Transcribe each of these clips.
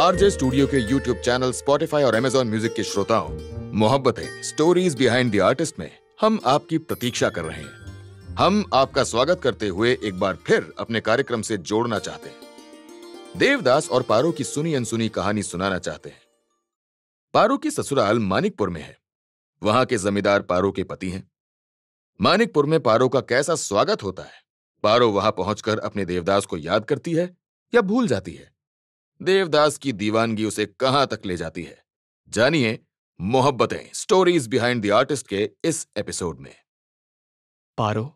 RJ studio के YouTube channel Spotify और Amazon music के श्रोताओं Mohabbatein stories behind the artist में हम आपकी प्रतीक्षा कर रहे हैं हम आपका स्वागत करते हुए एक बार फिर अपने कार्यक्रम से जोड़ना चाहते हैं देवदास और पारो की सुनी अनसुनी कहानी सुनाना चाहते हैं पारो की ससुराल मानिकपुर में है वहां के जमींदार पारो के पति हैं मानिकपुर में पारो का कैसा स्वागत होता है पारो वहां पहुंचकर अपने देवदास को याद करती है या भूल जाती है देवदास की दीवानगी उसे कहां तक ले जाती है जानिए Mohabbatein stories behind the artist के इस एपिसोड में पारो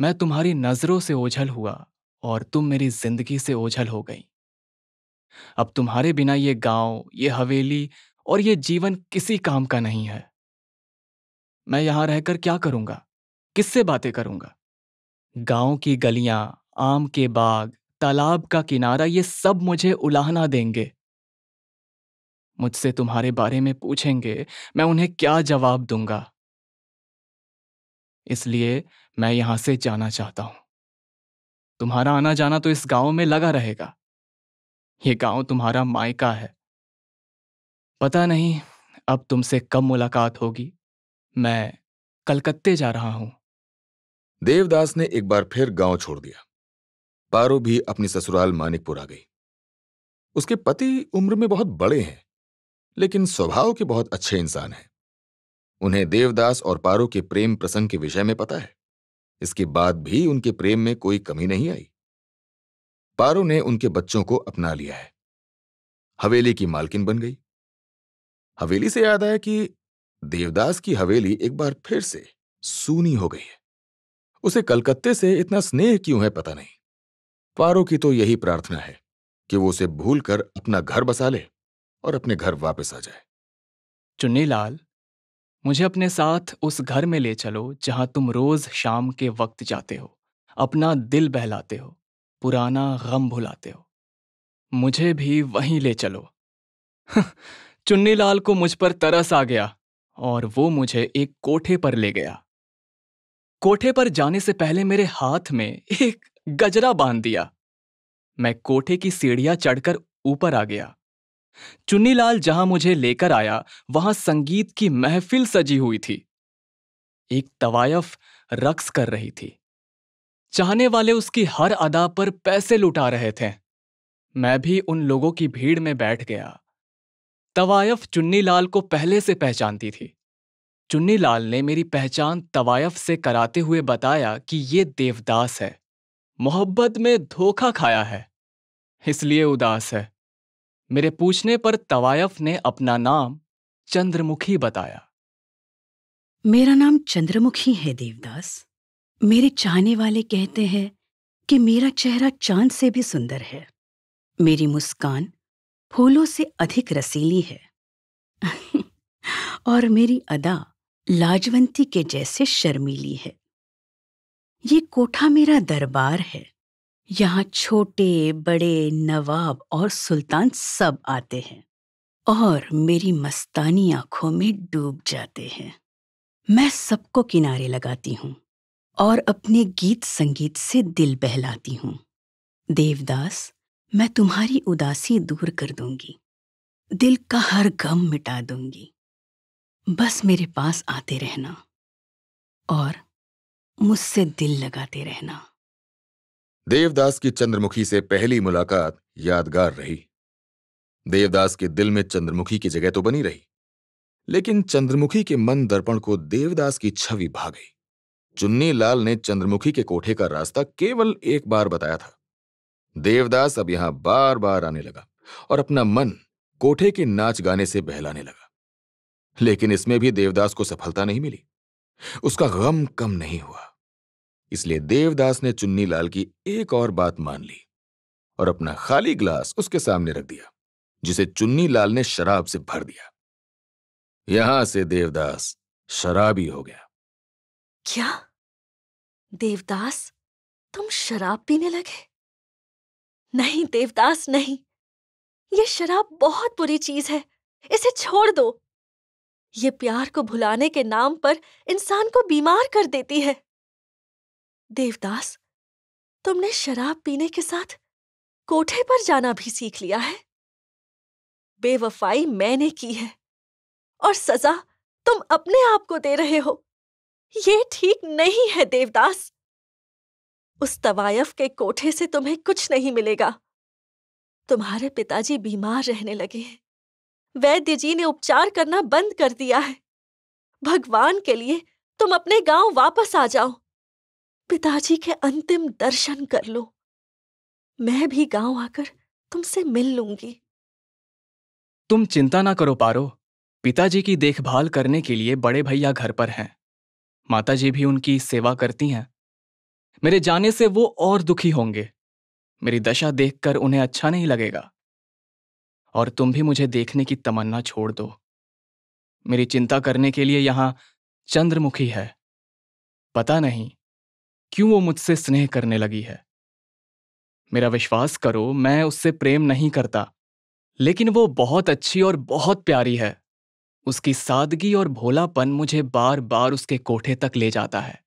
मैं तुम्हारी नजरों से ओझल हुआ और तुम मेरी जिंदगी से ओझल हो गई अब तुम्हारे बिना ये गांव ये हवेली और ये जीवन किसी काम का नहीं है मैं यहां रहकर क्या करूंगा किससे बातें करूंगा गांव की गलियां आम के बाग तालाब का किनारा ये सब मुझे उलाहना देंगे मुझसे तुम्हारे बारे में पूछेंगे मैं उन्हें क्या जवाब दूंगा इसलिए मैं यहां से जाना चाहता हूं तुम्हारा आना जाना तो इस गांव में लगा रहेगा ये गांव तुम्हारा मायका है पता नहीं अब तुमसे कब मुलाकात होगी मैं कलकत्ते जा रहा हूं देवदास ने एक बार फिर गांव छोड़ दिया पारो भी अपनी ससुराल मानिकपुर आ गई उसके पति उम्र में बहुत बड़े हैं लेकिन स्वभाव के बहुत अच्छे इंसान हैं उन्हें देवदास और पारो के प्रेम प्रसंग के विषय में पता है इसके बाद भी उनके प्रेम में कोई कमी नहीं आई पारो ने उनके बच्चों को अपना लिया है हवेली की मालकिन बन गई हवेली से याद आया कि देवदास की हवेली एक बार फिर से सूनी हो गई है उसे कलकत्ते से इतना स्नेह क्यों है पता नहीं पारो की तो यही प्रार्थना है कि वो उसे भूल कर अपना घर बसा ले और अपने घर वापस आ जाए चुन्नी लाल मुझे अपने साथ उस घर में ले चलो जहां तुम रोज शाम के वक्त जाते हो अपना दिल बहलाते हो पुराना गम भुलाते हो मुझे भी वहीं ले चलो चुन्नी लाल को मुझ पर तरस आ गया और वो मुझे एक कोठे पर ले गया कोठे पर जाने से पहले मेरे हाथ में एक गजरा बांध दिया मैं कोठे की सीढ़ियां चढ़कर ऊपर आ गया चुन्नीलाल जहां मुझे लेकर आया वहां संगीत की महफिल सजी हुई थी एक तवायफ रक्स कर रही थी चाहने वाले उसकी हर अदा पर पैसे लुटा रहे थे मैं भी उन लोगों की भीड़ में बैठ गया तवायफ चुन्नीलाल को पहले से पहचानती थी चुन्नीलाल ने मेरी पहचान तवायफ से कराते हुए बताया कि ये देवदास है मोहब्बत में धोखा खाया है इसलिए उदास है मेरे पूछने पर तवायफ ने अपना नाम चंद्रमुखी बताया मेरा नाम चंद्रमुखी है देवदास मेरे चाहने वाले कहते हैं कि मेरा चेहरा चांद से भी सुंदर है मेरी मुस्कान फूलों से अधिक रसीली है और मेरी अदा लाजवंती के जैसे शर्मीली है ये कोठा मेरा दरबार है यहाँ छोटे बड़े नवाब और सुल्तान सब आते हैं और मेरी मस्तानी आंखों में डूब जाते हैं मैं सबको किनारे लगाती हूँ और अपने गीत संगीत से दिल बहलाती हूँ देवदास मैं तुम्हारी उदासी दूर कर दूंगी दिल का हर गम मिटा दूंगी बस मेरे पास आते रहना और मुझसे दिल लगाते रहना देवदास की चंद्रमुखी से पहली मुलाकात यादगार रही देवदास के दिल में चंद्रमुखी की जगह तो बनी रही लेकिन चंद्रमुखी के मन दर्पण को देवदास की छवि भा गई चुन्नी लाल ने चंद्रमुखी के कोठे का रास्ता केवल एक बार बताया था देवदास अब यहां बार बार आने लगा और अपना मन कोठे के नाच गाने से बहलाने लगा लेकिन इसमें भी देवदास को सफलता नहीं मिली उसका गम कम नहीं हुआ इसलिए देवदास ने चुन्नी लाल की एक और बात मान ली और अपना खाली ग्लास उसके सामने रख दिया जिसे चुन्नी लाल ने शराब से भर दिया यहां से देवदास शराबी हो गया क्या देवदास तुम शराब पीने लगे नहीं देवदास नहीं यह शराब बहुत बुरी चीज है इसे छोड़ दो ये प्यार को भुलाने के नाम पर इंसान को बीमार कर देती है देवदास तुमने शराब पीने के साथ कोठे पर जाना भी सीख लिया है बेवफाई मैंने की है और सजा तुम अपने आप को दे रहे हो ये ठीक नहीं है देवदास उस तवायफ के कोठे से तुम्हें कुछ नहीं मिलेगा तुम्हारे पिताजी बीमार रहने लगे हैं वैद्य जी ने उपचार करना बंद कर दिया है भगवान के लिए तुम अपने गांव वापस आ जाओ पिताजी के अंतिम दर्शन कर लो मैं भी गांव आकर तुमसे मिल लूंगी तुम चिंता ना करो पारो पिताजी की देखभाल करने के लिए बड़े भैया घर पर हैं माताजी भी उनकी सेवा करती हैं मेरे जाने से वो और दुखी होंगे मेरी दशा देखकर उन्हें अच्छा नहीं लगेगा और तुम भी मुझे देखने की तमन्ना छोड़ दो मेरी चिंता करने के लिए यहां चंद्रमुखी है पता नहीं क्यों वो मुझसे स्नेह करने लगी है मेरा विश्वास करो मैं उससे प्रेम नहीं करता लेकिन वो बहुत अच्छी और बहुत प्यारी है उसकी सादगी और भोलापन मुझे बार बार उसके कोठे तक ले जाता है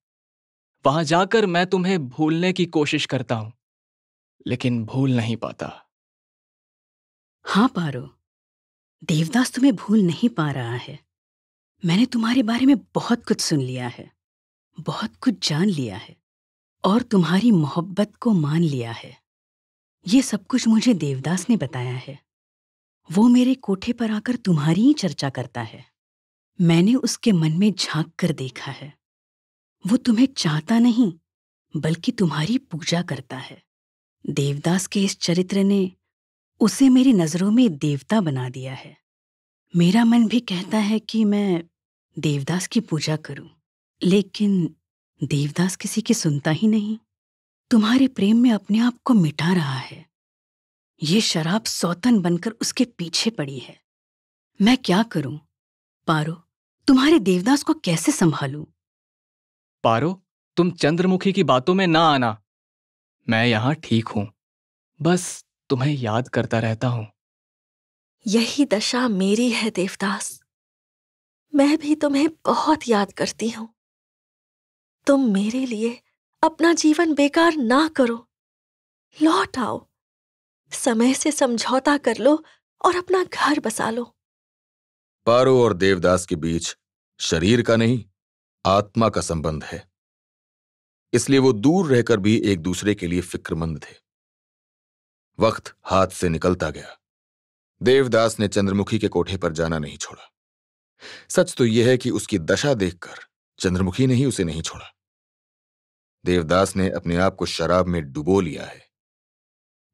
वहां जाकर मैं तुम्हें भूलने की कोशिश करता हूं लेकिन भूल नहीं पाता हाँ पारो देवदास तुम्हें भूल नहीं पा रहा है मैंने तुम्हारे बारे में बहुत कुछ सुन लिया है बहुत कुछ जान लिया है और तुम्हारी मोहब्बत को मान लिया है ये सब कुछ मुझे देवदास ने बताया है वो मेरे कोठे पर आकर तुम्हारी ही चर्चा करता है मैंने उसके मन में झांक कर देखा है वो तुम्हें चाहता नहीं बल्कि तुम्हारी पूजा करता है देवदास के इस चरित्र ने उसे मेरी नज़रों में देवता बना दिया है मेरा मन भी कहता है कि मैं देवदास की पूजा करूं, लेकिन देवदास किसी की सुनता ही नहीं तुम्हारे प्रेम में अपने आप को मिटा रहा है ये शराब सौतन बनकर उसके पीछे पड़ी है मैं क्या करूं? पारो तुम्हारे देवदास को कैसे संभालू पारो तुम चंद्रमुखी की बातों में ना आना मैं यहां ठीक हूं बस तुम्हें याद करता रहता हूं यही दशा मेरी है देवदास मैं भी तुम्हें बहुत याद करती हूं तुम मेरे लिए अपना जीवन बेकार ना करो लौट आओ समय से समझौता कर लो और अपना घर बसा लो पारो और देवदास के बीच शरीर का नहीं आत्मा का संबंध है इसलिए वो दूर रहकर भी एक दूसरे के लिए फिक्रमंद थे वक्त हाथ से निकलता गया देवदास ने चंद्रमुखी के कोठे पर जाना नहीं छोड़ा सच तो यह है कि उसकी दशा देखकर चंद्रमुखी ने ही उसे नहीं छोड़ा देवदास ने अपने आप को शराब में डुबो लिया है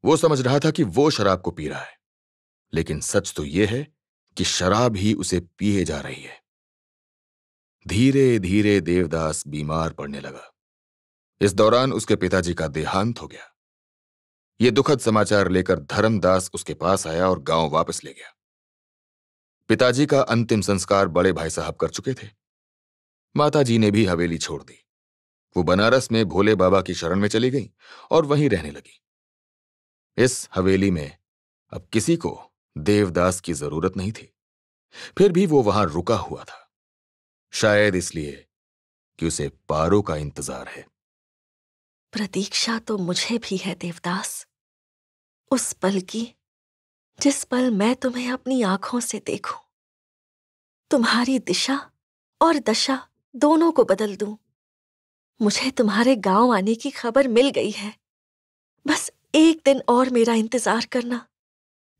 वो समझ रहा था कि वो शराब को पी रहा है लेकिन सच तो यह है कि शराब ही उसे पिए जा रही है धीरे धीरे देवदास बीमार पड़ने लगा इस दौरान उसके पिताजी का देहांत हो गया ये दुखद समाचार लेकर धर्मदास उसके पास आया और गांव वापस ले गया पिताजी का अंतिम संस्कार बड़े भाई साहब कर चुके थे माताजी ने भी हवेली छोड़ दी वो बनारस में भोले बाबा की शरण में चली गई और वहीं रहने लगी इस हवेली में अब किसी को देवदास की जरूरत नहीं थी फिर भी वो वहां रुका हुआ था शायद इसलिए कि उसे पारो का इंतजार है प्रतीक्षा तो मुझे भी है देवदास उस पल की जिस पल मैं तुम्हें अपनी आंखों से देखूं तुम्हारी दिशा और दशा दोनों को बदल दूं मुझे तुम्हारे गांव आने की खबर मिल गई है बस एक दिन और मेरा इंतजार करना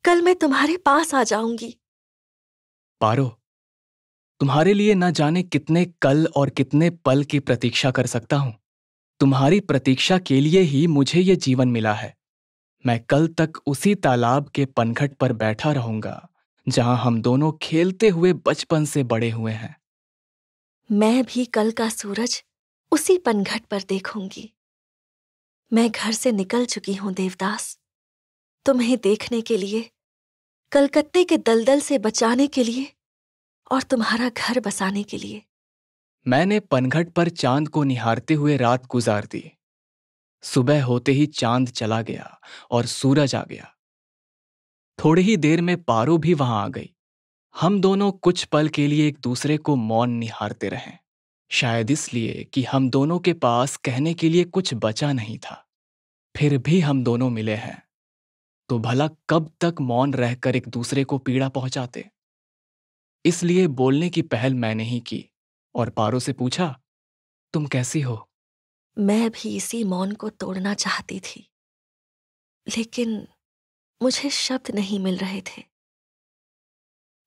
कल मैं तुम्हारे पास आ जाऊंगी पारो तुम्हारे लिए न जाने कितने कल और कितने पल की प्रतीक्षा कर सकता हूं तुम्हारी प्रतीक्षा के लिए ही मुझे ये जीवन मिला है मैं कल तक उसी तालाब के पनघट पर बैठा रहूंगा जहां हम दोनों खेलते हुए बचपन से बड़े हुए हैं मैं भी कल का सूरज उसी पनघट पर देखूंगी मैं घर से निकल चुकी हूं देवदास तुम्हें देखने के लिए कलकत्ते के दलदल से बचाने के लिए और तुम्हारा घर बसाने के लिए मैंने पनघट पर चांद को निहारते हुए रात गुजार दी सुबह होते ही चांद चला गया और सूरज आ गया थोड़ी ही देर में पारो भी वहां आ गई हम दोनों कुछ पल के लिए एक दूसरे को मौन निहारते रहे शायद इसलिए कि हम दोनों के पास कहने के लिए कुछ बचा नहीं था फिर भी हम दोनों मिले हैं तो भला कब तक मौन रहकर एक दूसरे को पीड़ा पहुंचाते इसलिए बोलने की पहल मैंने ही की और पारो से पूछा तुम कैसी हो मैं भी इसी मौन को तोड़ना चाहती थी लेकिन मुझे शब्द नहीं मिल रहे थे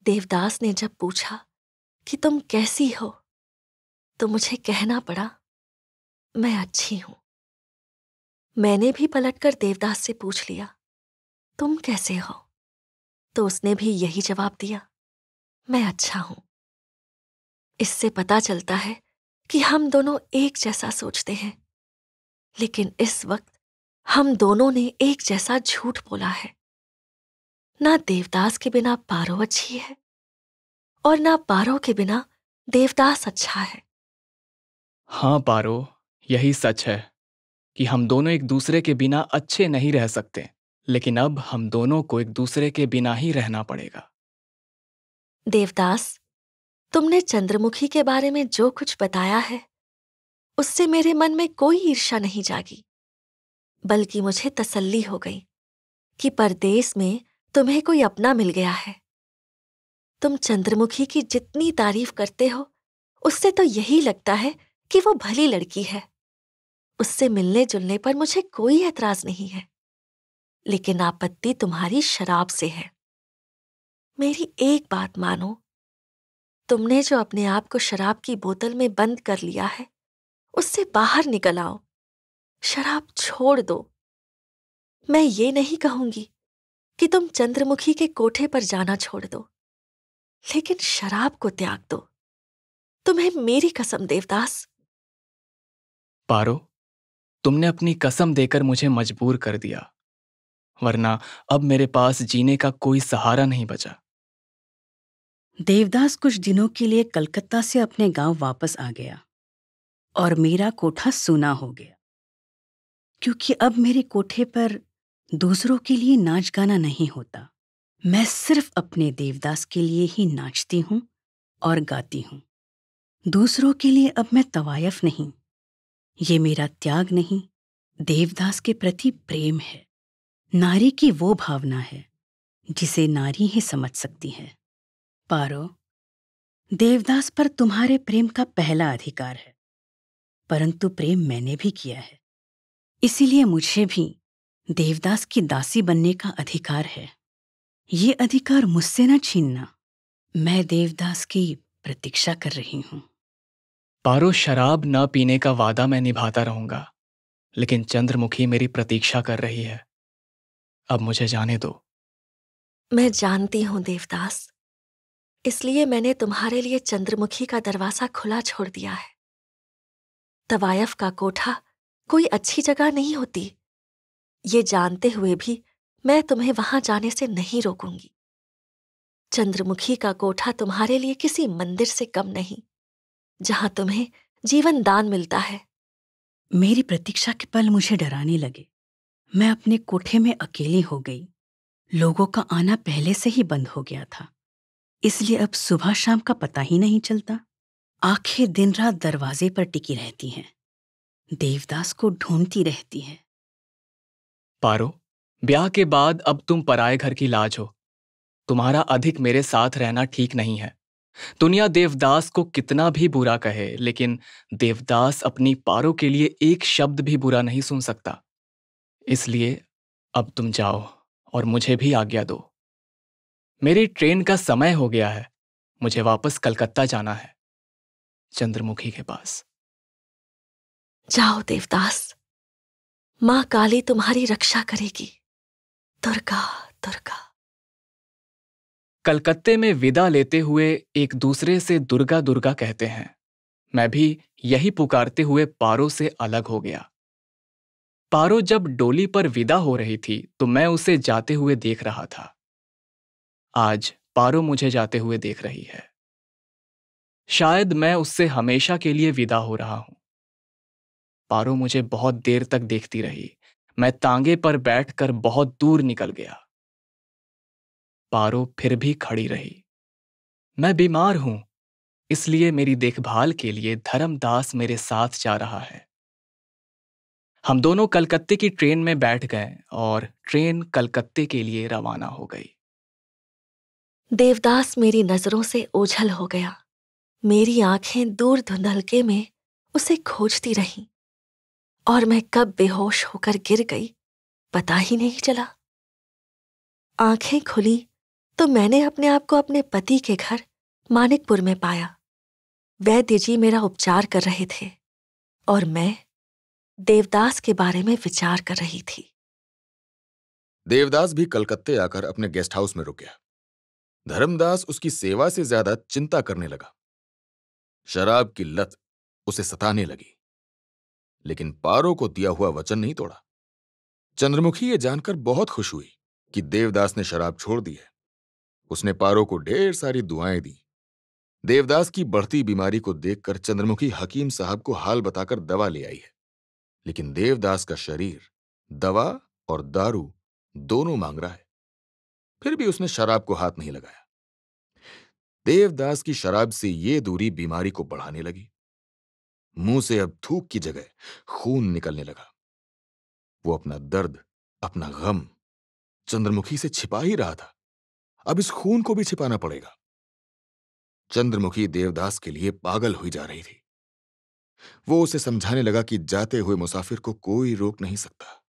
देवदास ने जब पूछा कि तुम कैसी हो तो मुझे कहना पड़ा मैं अच्छी हूं मैंने भी पलटकर देवदास से पूछ लिया तुम कैसे हो तो उसने भी यही जवाब दिया मैं अच्छा हूं इससे पता चलता है कि हम दोनों एक जैसा सोचते हैं लेकिन इस वक्त हम दोनों ने एक जैसा झूठ बोला है ना देवदास के बिना पारो अच्छी है और ना पारो के बिना देवदास अच्छा है हाँ पारो यही सच है कि हम दोनों एक दूसरे के बिना अच्छे नहीं रह सकते लेकिन अब हम दोनों को एक दूसरे के बिना ही रहना पड़ेगा देवदास तुमने चंद्रमुखी के बारे में जो कुछ बताया है उससे मेरे मन में कोई ईर्षा नहीं जागी बल्कि मुझे तसल्ली हो गई कि परदेश में तुम्हें कोई अपना मिल गया है तुम चंद्रमुखी की जितनी तारीफ करते हो उससे तो यही लगता है कि वो भली लड़की है उससे मिलने जुलने पर मुझे कोई ऐतराज नहीं है लेकिन आपत्ति तुम्हारी शराब से है मेरी एक बात मानो तुमने जो अपने आप को शराब की बोतल में बंद कर लिया है उससे बाहर निकल आओ शराब छोड़ दो मैं ये नहीं कहूंगी कि तुम चंद्रमुखी के कोठे पर जाना छोड़ दो लेकिन शराब को त्याग दो तुम्हें मेरी कसम देवदास पारो तुमने अपनी कसम देकर मुझे मजबूर कर दिया वरना अब मेरे पास जीने का कोई सहारा नहीं बचा देवदास कुछ दिनों के लिए कलकत्ता से अपने गांव वापस आ गया और मेरा कोठा सूना हो गया क्योंकि अब मेरे कोठे पर दूसरों के लिए नाच गाना नहीं होता मैं सिर्फ अपने देवदास के लिए ही नाचती हूँ और गाती हूँ दूसरों के लिए अब मैं तवायफ नहीं ये मेरा त्याग नहीं देवदास के प्रति प्रेम है नारी की वो भावना है जिसे नारी ही समझ सकती है पारो देवदास पर तुम्हारे प्रेम का पहला अधिकार है परंतु प्रेम मैंने भी किया है इसीलिए मुझे भी देवदास की दासी बनने का अधिकार है ये अधिकार मुझसे न छीनना मैं देवदास की प्रतीक्षा कर रही हूं पारो शराब न पीने का वादा मैं निभाता रहूंगा लेकिन चंद्रमुखी मेरी प्रतीक्षा कर रही है अब मुझे जाने दो मैं जानती हूं देवदास इसलिए मैंने तुम्हारे लिए चंद्रमुखी का दरवाजा खुला छोड़ दिया है तवायफ का कोठा कोई अच्छी जगह नहीं होती ये जानते हुए भी मैं तुम्हें वहां जाने से नहीं रोकूंगी चंद्रमुखी का कोठा तुम्हारे लिए किसी मंदिर से कम नहीं जहां तुम्हें जीवन दान मिलता है मेरी प्रतीक्षा के पल मुझे डराने लगे मैं अपने कोठे में अकेली हो गई लोगों का आना पहले से ही बंद हो गया था इसलिए अब सुबह शाम का पता ही नहीं चलता आंखें दिन रात दरवाजे पर टिकी रहती हैं देवदास को ढूंढती रहती है पारो ब्याह के बाद अब तुम पराए घर की लाज हो तुम्हारा अधिक मेरे साथ रहना ठीक नहीं है दुनिया देवदास को कितना भी बुरा कहे लेकिन देवदास अपनी पारो के लिए एक शब्द भी बुरा नहीं सुन सकता इसलिए अब तुम जाओ और मुझे भी आज्ञा दो मेरी ट्रेन का समय हो गया है मुझे वापस कलकत्ता जाना है चंद्रमुखी के पास जाओ देवदास मां काली तुम्हारी रक्षा करेगी दुर्गा दुर्गा कलकत्ते में विदा लेते हुए एक दूसरे से दुर्गा दुर्गा कहते हैं मैं भी यही पुकारते हुए पारो से अलग हो गया पारो जब डोली पर विदा हो रही थी तो मैं उसे जाते हुए देख रहा था आज पारो मुझे जाते हुए देख रही है शायद मैं उससे हमेशा के लिए विदा हो रहा हूं पारो मुझे बहुत देर तक देखती रही मैं तांगे पर बैठकर बहुत दूर निकल गया पारो फिर भी खड़ी रही मैं बीमार हूं इसलिए मेरी देखभाल के लिए धर्मदास मेरे साथ जा रहा है हम दोनों कलकत्ते की ट्रेन में बैठ गए और ट्रेन कलकत्ते के लिए रवाना हो गई देवदास मेरी नजरों से ओझल हो गया मेरी आंखें दूर धुंधलके में उसे खोजती रहीं और मैं कब बेहोश होकर गिर गई पता ही नहीं चला आंखें खुली तो मैंने अपने आप को अपने पति के घर मानिकपुर में पाया वैद्य जी मेरा उपचार कर रहे थे और मैं देवदास के बारे में विचार कर रही थी देवदास भी कलकत्ते आकर अपने गेस्ट हाउस में रुक गया धर्मदास उसकी सेवा से ज्यादा चिंता करने लगा शराब की लत उसे सताने लगी लेकिन पारो को दिया हुआ वचन नहीं तोड़ा चंद्रमुखी यह जानकर बहुत खुश हुई कि देवदास ने शराब छोड़ दी है उसने पारो को ढेर सारी दुआएं दी देवदास की बढ़ती बीमारी को देखकर चंद्रमुखी हकीम साहब को हाल बताकर दवा ले आई है लेकिन देवदास का शरीर दवा और दारू दोनों मांग रहा है फिर भी उसने शराब को हाथ नहीं लगाया देवदास की शराब से ये दूरी बीमारी को बढ़ाने लगी मुंह से अब थूक की जगह खून निकलने लगा वो अपना दर्द अपना गम चंद्रमुखी से छिपा ही रहा था अब इस खून को भी छिपाना पड़ेगा चंद्रमुखी देवदास के लिए पागल हुई जा रही थी वो उसे समझाने लगा कि जाते हुए मुसाफिर को कोई रोक नहीं सकता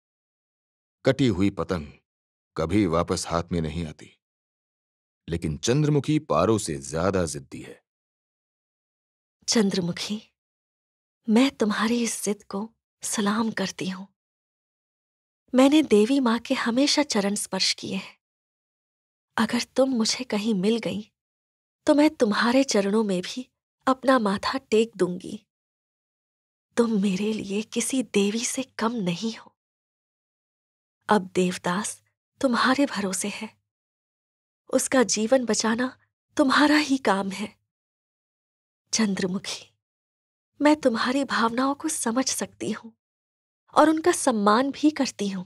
कटी हुई पतंग कभी वापस हाथ में नहीं आती लेकिन चंद्रमुखी पारो से ज्यादा जिद्दी है चंद्रमुखी मैं तुम्हारी इस जिद को सलाम करती हूं मैंने देवी माँ के हमेशा चरण स्पर्श किए हैं अगर तुम मुझे कहीं मिल गई तो मैं तुम्हारे चरणों में भी अपना माथा टेक दूंगी तुम मेरे लिए किसी देवी से कम नहीं हो अब देवदास तुम्हारे भरोसे है उसका जीवन बचाना तुम्हारा ही काम है चंद्रमुखी मैं तुम्हारी भावनाओं को समझ सकती हूं और उनका सम्मान भी करती हूं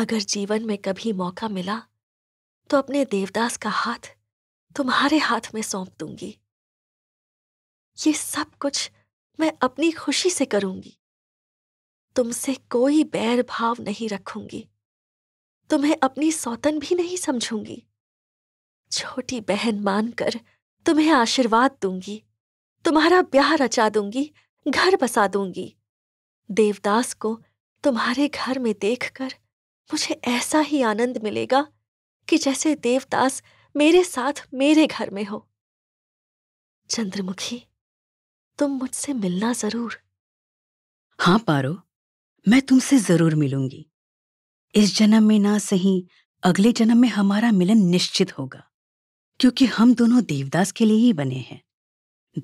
अगर जीवन में कभी मौका मिला तो अपने देवदास का हाथ तुम्हारे हाथ में सौंप दूंगी ये सब कुछ मैं अपनी खुशी से करूंगी तुमसे कोई बैर भाव नहीं रखूंगी तुम्हें तो अपनी सौतन भी नहीं समझूंगी छोटी बहन मानकर तुम्हें आशीर्वाद दूंगी तुम्हारा ब्याह रचा दूंगी घर बसा दूंगी देवदास को तुम्हारे घर में देखकर मुझे ऐसा ही आनंद मिलेगा कि जैसे देवदास मेरे साथ मेरे घर में हो चंद्रमुखी तुम मुझसे मिलना जरूर हाँ पारो मैं तुमसे जरूर मिलूंगी इस जन्म में ना सही अगले जन्म में हमारा मिलन निश्चित होगा क्योंकि हम दोनों देवदास के लिए ही बने हैं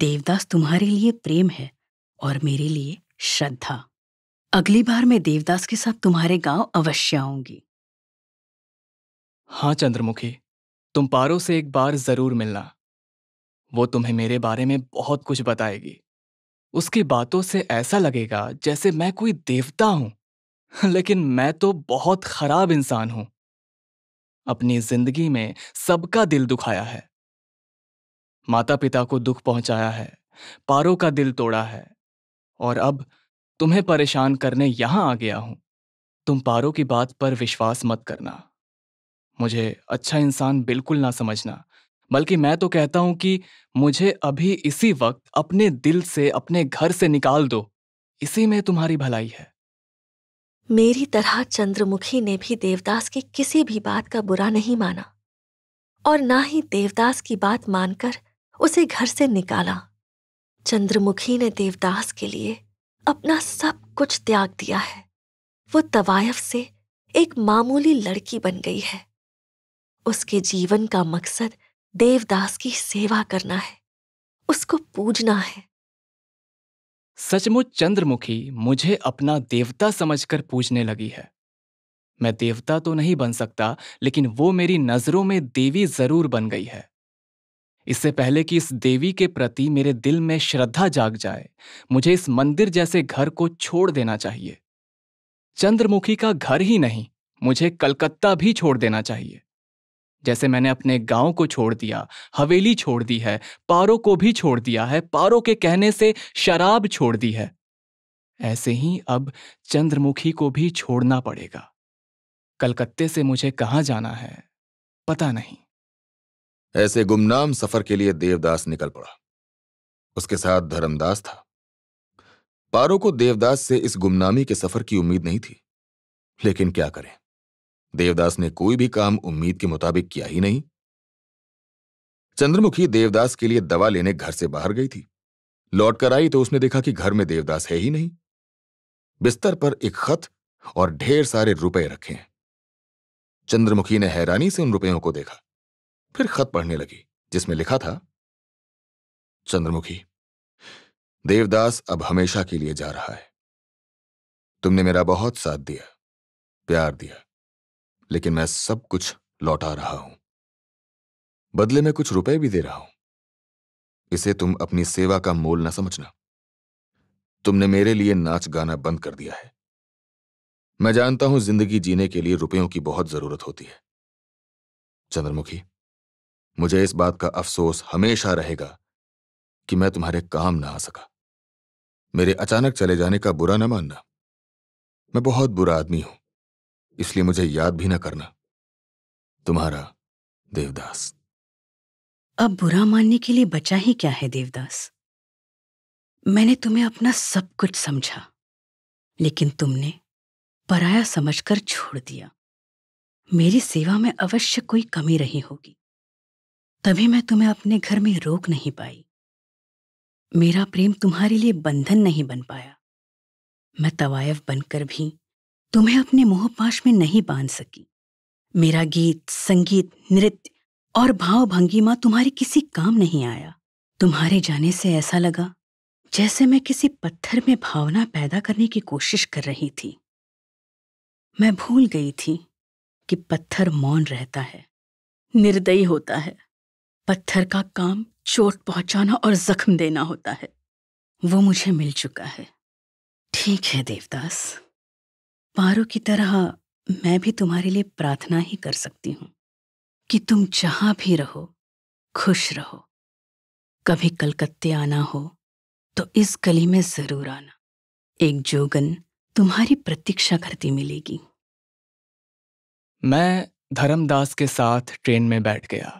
देवदास तुम्हारे लिए प्रेम है और मेरे लिए श्रद्धा अगली बार मैं देवदास के साथ तुम्हारे गांव अवश्य आऊंगी हाँ चंद्रमुखी तुम पारो से एक बार जरूर मिलना वो तुम्हें मेरे बारे में बहुत कुछ बताएगी उसकी बातों से ऐसा लगेगा जैसे मैं कोई देवता हूं लेकिन मैं तो बहुत खराब इंसान हूं अपनी जिंदगी में सबका दिल दुखाया है माता पिता को दुख पहुंचाया है पारो का दिल तोड़ा है और अब तुम्हें परेशान करने यहां आ गया हूं तुम पारो की बात पर विश्वास मत करना मुझे अच्छा इंसान बिल्कुल ना समझना बल्कि मैं तो कहता हूं कि मुझे अभी इसी वक्त अपने दिल से अपने घर से निकाल दो इसी में तुम्हारी भलाई है मेरी तरह चंद्रमुखी ने भी देवदास की किसी भी बात का बुरा नहीं माना और ना ही देवदास की बात मानकर उसे घर से निकाला चंद्रमुखी ने देवदास के लिए अपना सब कुछ त्याग दिया है वो तवायफ से एक मामूली लड़की बन गई है उसके जीवन का मकसद देवदास की सेवा करना है उसको पूजना है सचमुच चंद्रमुखी मुझे अपना देवता समझकर पूजने लगी है मैं देवता तो नहीं बन सकता लेकिन वो मेरी नजरों में देवी जरूर बन गई है इससे पहले कि इस देवी के प्रति मेरे दिल में श्रद्धा जाग जाए मुझे इस मंदिर जैसे घर को छोड़ देना चाहिए चंद्रमुखी का घर ही नहीं मुझे कलकत्ता भी छोड़ देना चाहिए जैसे मैंने अपने गांव को छोड़ दिया हवेली छोड़ दी है पारो को भी छोड़ दिया है पारो के कहने से शराब छोड़ दी है ऐसे ही अब चंद्रमुखी को भी छोड़ना पड़ेगा कलकत्ते से मुझे कहाँ जाना है पता नहीं ऐसे गुमनाम सफर के लिए देवदास निकल पड़ा उसके साथ धर्मदास था पारो को देवदास से इस गुमनामी के सफर की उम्मीद नहीं थी लेकिन क्या करें देवदास ने कोई भी काम उम्मीद के मुताबिक किया ही नहीं चंद्रमुखी देवदास के लिए दवा लेने घर से बाहर गई थी लौट कर आई तो उसने देखा कि घर में देवदास है ही नहीं बिस्तर पर एक खत और ढेर सारे रुपए रखे हैं चंद्रमुखी ने हैरानी से उन रुपयों को देखा फिर खत पढ़ने लगी जिसमें लिखा था चंद्रमुखी देवदास अब हमेशा के लिए जा रहा है तुमने मेरा बहुत साथ दिया प्यार दिया लेकिन मैं सब कुछ लौटा रहा हूं बदले में कुछ रुपए भी दे रहा हूं इसे तुम अपनी सेवा का मोल ना समझना तुमने मेरे लिए नाच गाना बंद कर दिया है मैं जानता हूं जिंदगी जीने के लिए रुपयों की बहुत जरूरत होती है चंद्रमुखी मुझे इस बात का अफसोस हमेशा रहेगा कि मैं तुम्हारे काम ना आ सका मेरे अचानक चले जाने का बुरा न मानना मैं बहुत बुरा आदमी हूं इसलिए मुझे याद भी ना करना तुम्हारा देवदास अब बुरा मानने के लिए बचा ही क्या है देवदास मैंने तुम्हें अपना सब कुछ समझा लेकिन तुमने पराया समझकर छोड़ दिया मेरी सेवा में अवश्य कोई कमी रही होगी तभी मैं तुम्हें अपने घर में रोक नहीं पाई मेरा प्रेम तुम्हारे लिए बंधन नहीं बन पाया मैं तवायफ बनकर भी तुम्हें अपने मोहपाश में नहीं बांध सकी मेरा गीत संगीत नृत्य और भाव भंगिमा तुम्हारे किसी काम नहीं आया तुम्हारे जाने से ऐसा लगा जैसे मैं किसी पत्थर में भावना पैदा करने की कोशिश कर रही थी मैं भूल गई थी कि पत्थर मौन रहता है निर्दयी होता है पत्थर का काम चोट पहुंचाना और जख्म देना होता है वो मुझे मिल चुका है ठीक है देवदास पारो की तरह मैं भी तुम्हारे लिए प्रार्थना ही कर सकती हूँ कि तुम जहां भी रहो खुश रहो कभी कलकत्ते आना हो तो इस गली में जरूर आना एक जोगन तुम्हारी प्रतीक्षा करती मिलेगी मैं धर्मदास के साथ ट्रेन में बैठ गया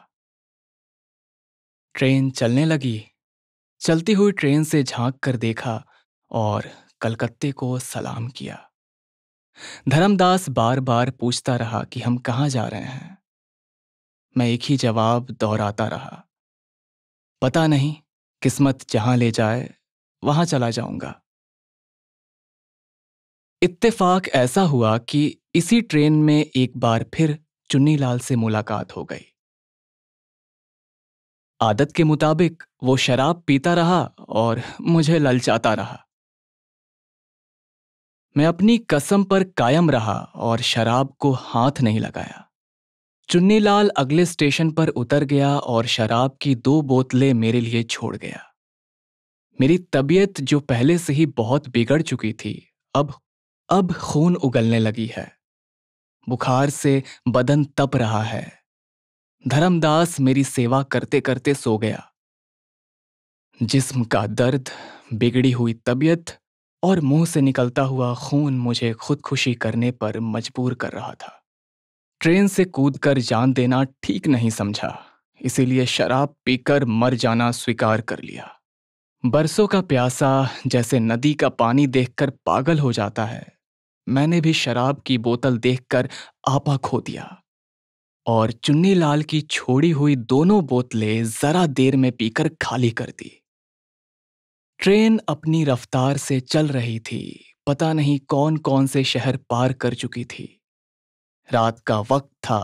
ट्रेन चलने लगी चलती हुई ट्रेन से झांक कर देखा और कलकत्ते को सलाम किया धर्मदास बार बार पूछता रहा कि हम कहाँ जा रहे हैं मैं एक ही जवाब दोहराता रहा पता नहीं किस्मत जहां ले जाए वहां चला जाऊंगा इत्तेफाक ऐसा हुआ कि इसी ट्रेन में एक बार फिर चुन्नीलाल से मुलाकात हो गई आदत के मुताबिक वो शराब पीता रहा और मुझे ललचाता रहा मैं अपनी कसम पर कायम रहा और शराब को हाथ नहीं लगाया चुन्नीलाल अगले स्टेशन पर उतर गया और शराब की दो बोतलें मेरे लिए छोड़ गया मेरी तबीयत जो पहले से ही बहुत बिगड़ चुकी थी अब अब खून उगलने लगी है बुखार से बदन तप रहा है धर्मदास मेरी सेवा करते करते सो गया जिस्म का दर्द बिगड़ी हुई तबीयत और मुंह से निकलता हुआ खून मुझे खुदकुशी करने पर मजबूर कर रहा था ट्रेन से कूदकर जान देना ठीक नहीं समझा इसीलिए शराब पीकर मर जाना स्वीकार कर लिया बरसों का प्यासा जैसे नदी का पानी देखकर पागल हो जाता है मैंने भी शराब की बोतल देखकर आपा खो दिया और चुन्नीलाल की छोड़ी हुई दोनों बोतलें जरा देर में पीकर खाली कर दी ट्रेन अपनी रफ्तार से चल रही थी पता नहीं कौन कौन से शहर पार कर चुकी थी रात का वक्त था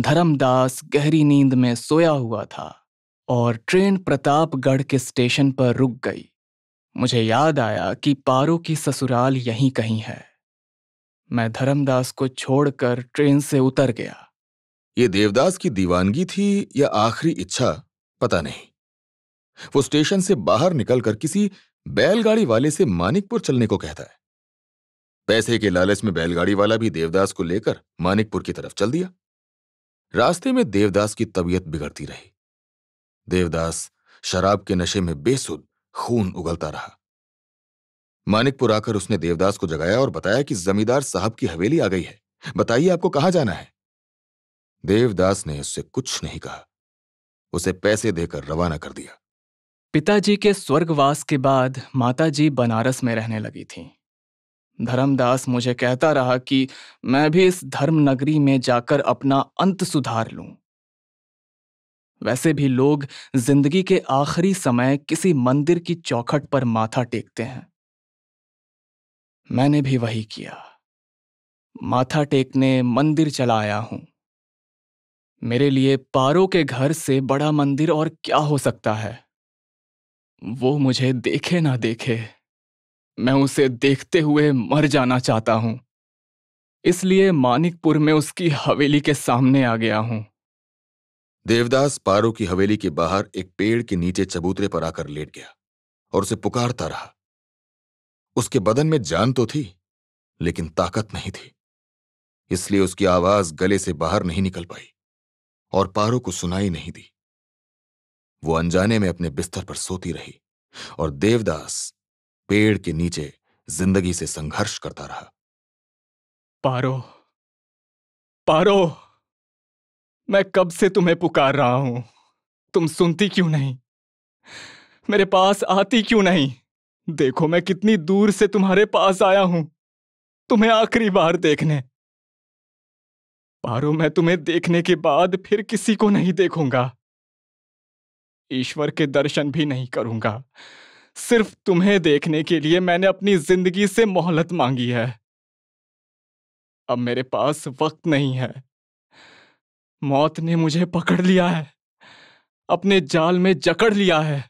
धर्मदास गहरी नींद में सोया हुआ था और ट्रेन प्रतापगढ़ के स्टेशन पर रुक गई मुझे याद आया कि पारो की ससुराल यहीं कहीं है मैं धर्मदास को छोड़कर ट्रेन से उतर गया ये देवदास की दीवानगी थी या आखिरी इच्छा पता नहीं वो स्टेशन से बाहर निकलकर किसी बैलगाड़ी वाले से मानिकपुर चलने को कहता है पैसे के लालच में बैलगाड़ी वाला भी देवदास को लेकर मानिकपुर की तरफ चल दिया रास्ते में देवदास की तबीयत बिगड़ती रही देवदास शराब के नशे में बेसुध खून उगलता रहा मानिकपुर आकर उसने देवदास को जगाया और बताया कि जमींदार साहब की हवेली आ गई है बताइए आपको कहां जाना है देवदास ने उससे कुछ नहीं कहा उसे पैसे देकर रवाना कर दिया पिताजी के स्वर्गवास के बाद माताजी बनारस में रहने लगी थीं। धर्मदास मुझे कहता रहा कि मैं भी इस धर्म नगरी में जाकर अपना अंत सुधार लूं। वैसे भी लोग जिंदगी के आखिरी समय किसी मंदिर की चौखट पर माथा टेकते हैं मैंने भी वही किया माथा टेकने मंदिर चला आया हूं मेरे लिए पारो के घर से बड़ा मंदिर और क्या हो सकता है वो मुझे देखे ना देखे मैं उसे देखते हुए मर जाना चाहता हूं इसलिए मानिकपुर में उसकी हवेली के सामने आ गया हूं देवदास पारो की हवेली के बाहर एक पेड़ के नीचे चबूतरे पर आकर लेट गया और उसे पुकारता रहा उसके बदन में जान तो थी लेकिन ताकत नहीं थी इसलिए उसकी आवाज गले से बाहर नहीं निकल पाई और पारो को सुनाई नहीं दी वो अनजाने में अपने बिस्तर पर सोती रही और देवदास पेड़ के नीचे जिंदगी से संघर्ष करता रहा पारो पारो मैं कब से तुम्हें पुकार रहा हूं तुम सुनती क्यों नहीं मेरे पास आती क्यों नहीं देखो मैं कितनी दूर से तुम्हारे पास आया हूं तुम्हें आखिरी बार देखने पारो मैं तुम्हें देखने के बाद फिर किसी को नहीं देखूंगा ईश्वर के दर्शन भी नहीं करूंगा सिर्फ तुम्हें देखने के लिए मैंने अपनी जिंदगी से मोहलत मांगी है अब मेरे पास वक्त नहीं है मौत ने मुझे पकड़ लिया है अपने जाल में जकड़ लिया है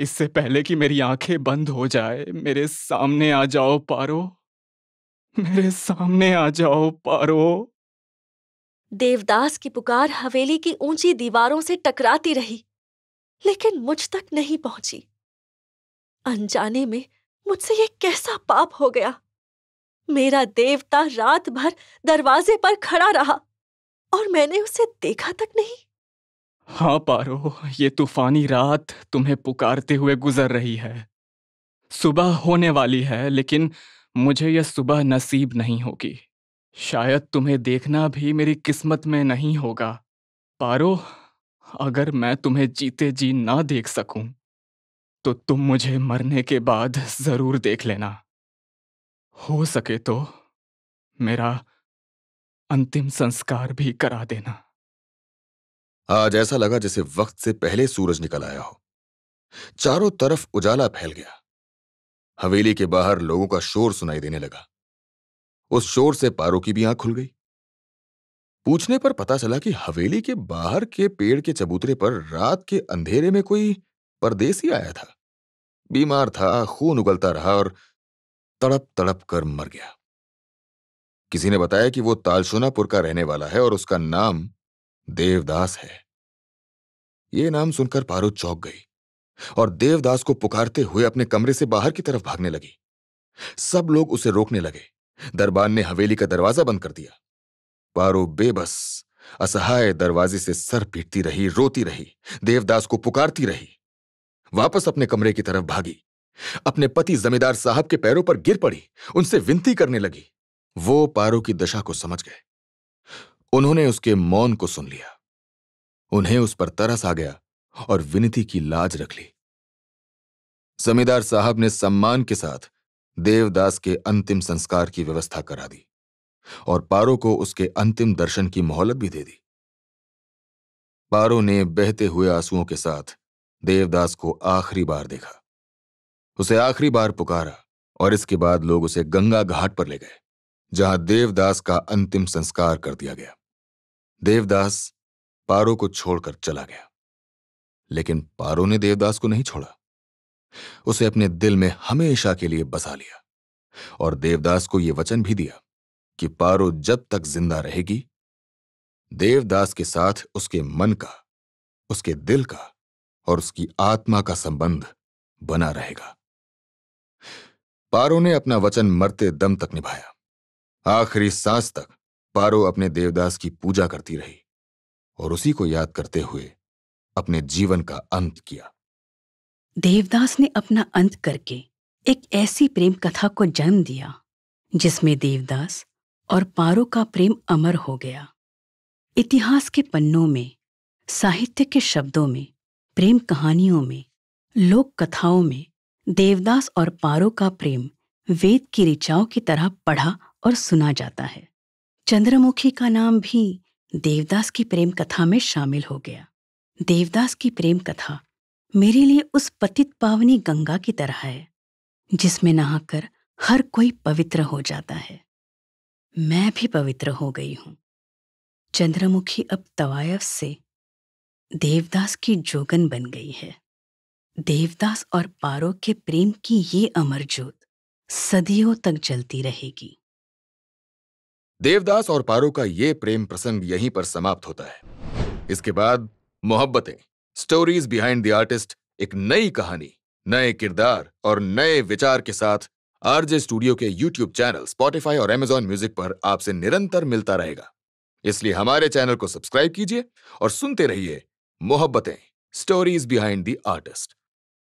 इससे पहले कि मेरी आंखें बंद हो जाए मेरे सामने आ जाओ पारो मेरे सामने आ जाओ पारो देवदास की पुकार हवेली की ऊंची दीवारों से टकराती रही लेकिन मुझ तक नहीं पहुंची अनजाने में मुझसे ये कैसा पाप हो गया मेरा देवता रात भर दरवाजे पर खड़ा रहा और मैंने उसे देखा तक नहीं हाँ पारो ये तूफानी रात तुम्हें पुकारते हुए गुजर रही है सुबह होने वाली है लेकिन मुझे यह सुबह नसीब नहीं होगी शायद तुम्हें देखना भी मेरी किस्मत में नहीं होगा पारो अगर मैं तुम्हें जीते जी ना देख सकूं, तो तुम मुझे मरने के बाद जरूर देख लेना हो सके तो मेरा अंतिम संस्कार भी करा देना आज ऐसा लगा जैसे वक्त से पहले सूरज निकल आया हो चारों तरफ उजाला फैल गया हवेली के बाहर लोगों का शोर सुनाई देने लगा उस शोर से पारो की भी आंख खुल गई पूछने पर पता चला कि हवेली के बाहर के पेड़ के चबूतरे पर रात के अंधेरे में कोई परदेसी आया था बीमार था खून उगलता रहा और तड़प तड़प कर मर गया किसी ने बताया कि वो तालसोनापुर का रहने वाला है और उसका नाम देवदास है ये नाम सुनकर पारो चौक गई और देवदास को पुकारते हुए अपने कमरे से बाहर की तरफ भागने लगी सब लोग उसे रोकने लगे दरबान ने हवेली का दरवाजा बंद कर दिया पारो बेबस असहाय दरवाजे से सर पीटती रही रोती रही देवदास को पुकारती रही वापस अपने कमरे की तरफ भागी अपने पति जमींदार साहब के पैरों पर गिर पड़ी उनसे विनती करने लगी वो पारो की दशा को समझ गए उन्होंने उसके मौन को सुन लिया उन्हें उस पर तरस आ गया और विनती की लाज रख ली जमींदार साहब ने सम्मान के साथ देवदास के अंतिम संस्कार की व्यवस्था करा दी और पारो को उसके अंतिम दर्शन की मोहलत भी दे दी पारो ने बहते हुए आंसुओं के साथ देवदास को आखिरी बार देखा उसे आखिरी बार पुकारा और इसके बाद लोग उसे गंगा घाट पर ले गए जहां देवदास का अंतिम संस्कार कर दिया गया देवदास पारो को छोड़कर चला गया लेकिन पारो ने देवदास को नहीं छोड़ा उसे अपने दिल में हमेशा के लिए बसा लिया और देवदास को यह वचन भी दिया कि पारो जब तक जिंदा रहेगी देवदास के साथ उसके मन का उसके दिल का और उसकी आत्मा का संबंध बना रहेगा पारो ने अपना वचन मरते दम तक निभाया आखिरी सांस तक पारो अपने देवदास की पूजा करती रही और उसी को याद करते हुए अपने जीवन का अंत किया देवदास ने अपना अंत करके एक ऐसी प्रेम कथा को जन्म दिया जिसमें देवदास और पारो का प्रेम अमर हो गया इतिहास के पन्नों में साहित्य के शब्दों में प्रेम कहानियों में लोक कथाओं में देवदास और पारो का प्रेम वेद की ऋचाओं की तरह पढ़ा और सुना जाता है चंद्रमुखी का नाम भी देवदास की प्रेम कथा में शामिल हो गया देवदास की प्रेम कथा मेरे लिए उस पतित पावनी गंगा की तरह है जिसमें नहाकर हर कोई पवित्र हो जाता है मैं भी पवित्र हो गई हूं चंद्रमुखी अब तवायफ से देवदास की जोगन बन गई है देवदास और पारो के प्रेम की ये अमर ज्योत सदियों तक जलती रहेगी देवदास और पारो का ये प्रेम प्रसंग यहीं पर समाप्त होता है इसके बाद Mohabbatein stories behind the artist एक नई कहानी नए किरदार और नए विचार के साथ आरजे स्टूडियो के यूट्यूब चैनल स्पॉटिफाई और एमेजॉन म्यूजिक पर आपसे निरंतर मिलता रहेगा इसलिए हमारे चैनल को सब्सक्राइब कीजिए और सुनते रहिए Mohabbatein stories behind the artist